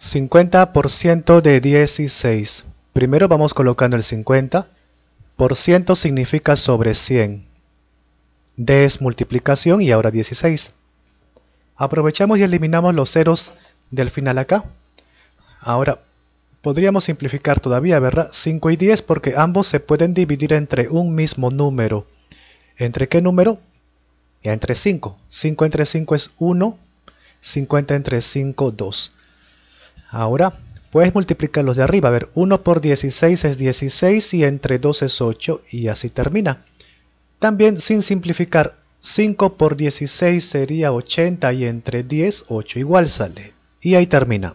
50% de 16. Primero vamos colocando el 50. Por ciento significa sobre 100. D multiplicación y ahora 16. Aprovechamos y eliminamos los ceros del final acá. Ahora, podríamos simplificar todavía, ¿verdad? 5 y 10 porque ambos se pueden dividir entre un mismo número. ¿Entre qué número? Entre 5. 5 entre 5 es 1. 50 entre 5, 2. Ahora, puedes multiplicar los de arriba. A ver, 1 por 16 es 16 y entre 2 es 8 y así termina. También sin simplificar, 5 por 16 sería 80 y entre 10, 8 igual sale. Y ahí termina.